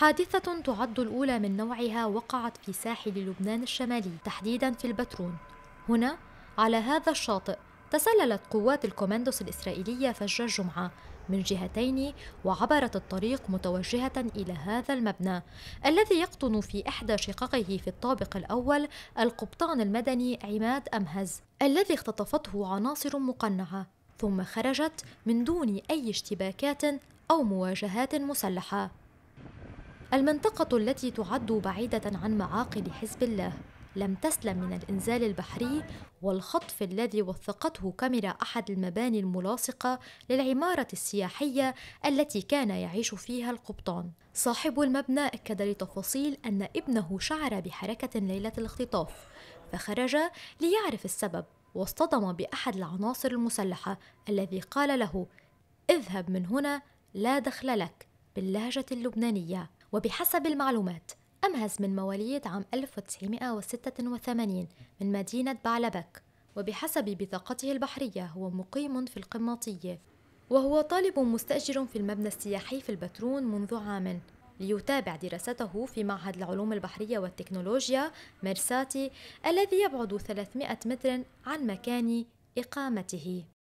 حادثة تعد الأولى من نوعها وقعت في ساحل لبنان الشمالي تحديدا في البترون هنا على هذا الشاطئ تسللت قوات الكوماندوس الإسرائيلية فجر الجمعة من جهتين وعبرت الطريق متوجهة إلى هذا المبنى الذي يقطن في إحدى شققه في الطابق الأول القبطان المدني عماد أمهز الذي اختطفته عناصر مقنعة ثم خرجت من دون أي اشتباكات أو مواجهات مسلحة المنطقة التي تعد بعيدة عن معاقل حزب الله لم تسلم من الإنزال البحري والخطف الذي وثقته كاميرا أحد المباني الملاصقة للعمارة السياحية التي كان يعيش فيها القبطان. صاحب المبنى أكد لتفاصيل أن ابنه شعر بحركة ليلة الاختطاف، فخرج ليعرف السبب واصطدم بأحد العناصر المسلحة الذي قال له: اذهب من هنا لا دخل لك باللهجة اللبنانية. وبحسب المعلومات أمهز من مواليد عام 1986 من مدينة بعلبك وبحسب بطاقته البحرية هو مقيم في القماطية وهو طالب مستأجر في المبنى السياحي في البترون منذ عام ليتابع دراسته في معهد العلوم البحرية والتكنولوجيا مرساتي الذي يبعد 300 متر عن مكان إقامته